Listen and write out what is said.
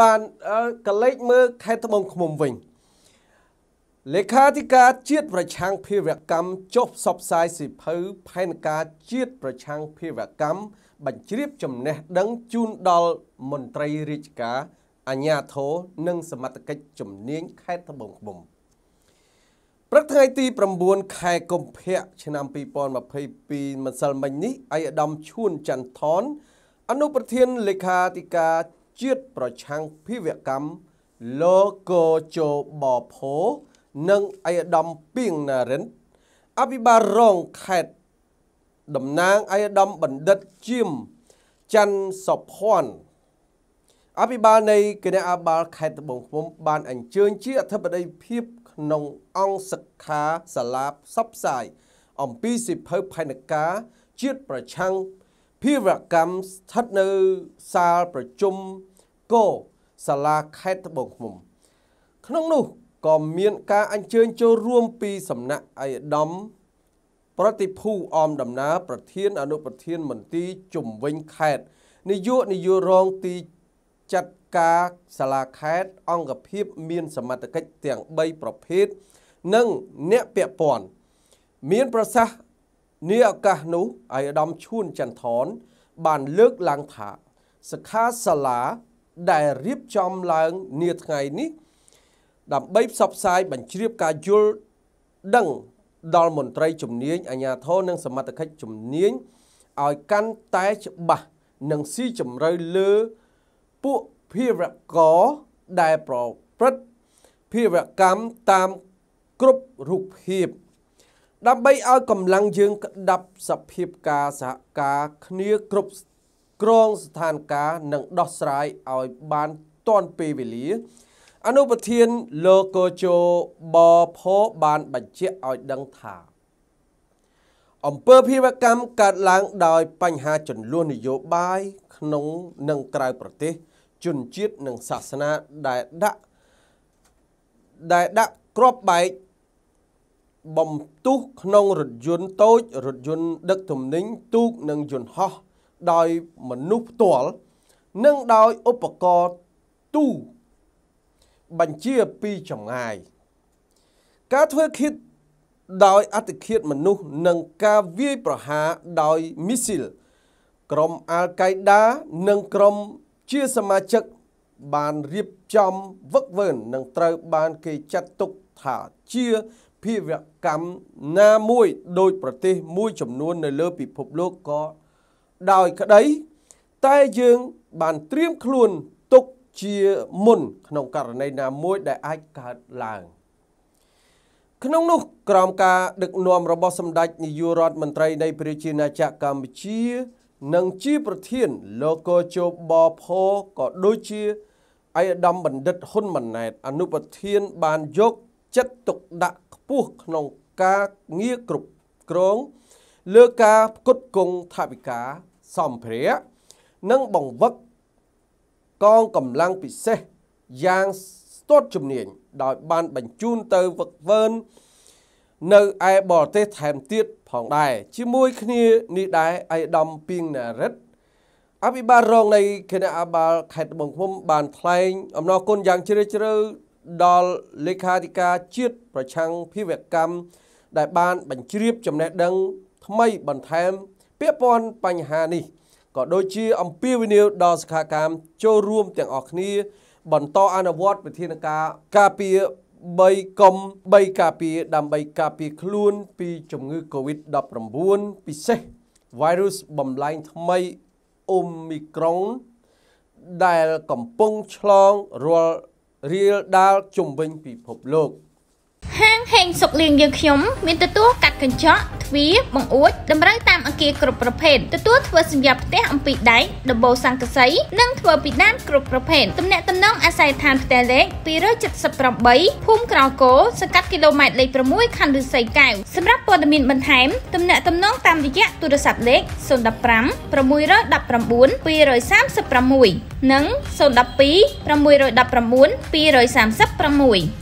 បានកលេចមើលខេត្តត្បូងឃ្មុំវិញ លេខាធិការ ជាតិប្រឆាំងភាវកម្មចុះផ្សព្វផ្សាយសិភៅផែនការជាតិប្រឆាំងភាវកម្មបញ្ជ្រាបចំណេះដឹងជូនដល់មន្ត្រីរាជការអាជ្ញាធរនិង សមត្ថកិច្ចជំនាញខេត្តត្បូងឃ្មុំព្រឹកថ្ងៃទី9ខែកុម្ភៈឆ្នាំ2022ម្សិលមិញនេះឯកឧត្តមឈួនច័ន្ទថនអនុប្រធានលេខាធិការជាតិប្រឆាំងភិវកម្មលោកកោជបផោនិងអាយដាមពីងណារិនអភិបាលរងខេត្តតំណាងអាយដាមបណ្ឌិតជាមច័ន្ទសុភ័ណ្ឌអភិបាលនៃគណៈអបាលខេត្តត្បូងឃ្មុំបានអញ្ជើញជាអធិបតីភាពក្នុងអង្គសិក្ខាសាលាផ្សព្វផ្សាយអំពីសិភៅផែនការ ជាតិប្រឆាំងភាវកម្មស្ថិតនៅសាលប្រជុំកោសាលាខេត្តត្បូងឃ្មុំក្នុងនោះក៏មានការអញ្ជើញចូលរួមពីសំណាក់អៃដាមប្រតិភូអមដំណើរ ប្រធានអនុប្រធានមន្ទីរជំវិញខេត្តនាយកនាយករងទីចាត់ការសាលាខេត្តអង្គភាពមានសមត្ថកិច្ចទាំង3ប្រភេទនិងអ្នកពាក់ព័ន្ធមានប្រសាសន៍នាឱកាសនោះអាយដាមឈួនចន្ទថនបានលើកឡើងថាសិក្ខាសាលាដែលរៀបចំឡើងនាថ្ងៃនេះ ដើម្បីផ្សព្វផ្សាយបញ្ជ្រាបការយល់ដឹងដល់មន្ត្រីជំនាញអាជ្ញាធរនិងសមត្ថកិច្ចជំនាញឲ្យកាន់តែច្បាស់និងស៊ីជម្រៅលើ ពួកភាវករដែលប្រព្រឹត្តភាវកម្មតាមគ្រប់រូបភាពដើម្បីឲ្យកម្លាំងយើងក្តាប់សភាពការសហការគ្នាគ្រប់ក្រងស្ថានភាពនិងដោះស្រាយឲ្យបានទាន់ពេលវេលា អនុប្រធានលោកកូជោបផោបានបញ្ជាក់ឲ្យដឹងថាអង្គើភិវកម្មកើតឡើងដោយបញ្ហាចំនួននយោបាយ ក្នុង និងក្រៅប្រទេសជនជាតិនិងសាសនាដែលដាក់ដែលដាក់ក្របបែកបំទុះក្នុងរថយន្តតូចរថយន្តដឹកទំនិញទូកនិងយន្តហោះដោយមនុស្សផ្ទាល់និងដោយឧបករណ៍ទូ បញ្ជាពីចម្ងាយ ការធ្វើឃាតដោយអតិឃាតមនុស្សនិងការវាយប្រហារដោយមីស៊ីល ក្រុមអាល់កៃដានិងក្រុមជាសមាជិកបានរៀបចំវឹកវើនិងត្រូវបានគេចាត់ទុកថាជាភាវកម្មណាមួយដោយប្រទេសមួយចំនួន នៅលើពិភពលោកក៏ដោយក្តីតែយើងបានត្រៀមខ្លួនទុកជាមុន ក្នុងករណីណាមួយដែលអាចកើតឡើង ក្នុងនោះក្រោមការដឹកនាំរបស់សម្ដេចនាយករដ្ឋមន្ត្រីនៃប្រជាណាចក្រកម្ពុជា និងជាប្រធានលោកកជបផក៏ដូចជាឯកឧត្តមបណ្ឌិតហ៊ុនម៉ាណែត អនុប្រធាន បានយកចិត្តទុកដាក់ពស់ក្នុងការងារគ្រប់គ្រងលើការផ្គត់ផ្គង់ថវិកាសម្ភារៈនិងបង្វឹកកងកម្លាំងពិសេសយ៉ាងស្ទាត់ជំនាញដោយបានបញ្ជូនទៅវឹកវើននៅឯបរទេសថែមទៀតផងដែរជាមួយគ្នានេះដែរអៃដាមពីងណារិតអភិបាលរងនៃគណៈអបាល ខេត្តត្បូងឃ្មុំបានថ្លែងអំណរគុណយ៉ាងជ្រាលជ្រៅដល់លេខាធិការជាតិប្រឆាំងភីវកម្មដែលបាន បញ្ជ្រាបចំណេះដឹង ថ្មីបន្ថែមពាក់ព័ន្ធបញ្ហានេះក៏ដូចជា អំពាវនាវ ដល់សខាកម្មចូលរួម ទាំងអស់គ្នា បន្តអនុវត្តវិធានការការពារ3កុំ3ការពារ ដើម្បីការពារខ្លួន ពីជំងឺ Covid-19 ពិសេស virus បំលែងថ្មី Omicron ដែលកំពុងឆ្លងរាល់រៀលដាលជំវិញពិភពលោក។ហាងហេងសុកលៀងយើងខ្ញុំ មានទទួលកាត់កញ្ចក់ទ្វារបង្អួចតម្រូវតាមអគារគ្រប់ប្រភេទទទួលធ្វើសម្រាប់ផ្ទះអំពីដែកដបូលសង្កសី និងធ្វើពីដានគ្រប់ប្រភេទតំណាក់តំណងអាស័យដ្ឋានផ្ទះលេខ278ភូមិក្រគោសង្កាត់គីឡូម៉ែត្រលេខ6ខណ្ឌឫស្សីកែវសម្រាប់ព័ត៌មានបន្ថែមតំណាក់តំណងតាមរយៈទូរស័ព្ទលេខ015 619 236និង012 619 236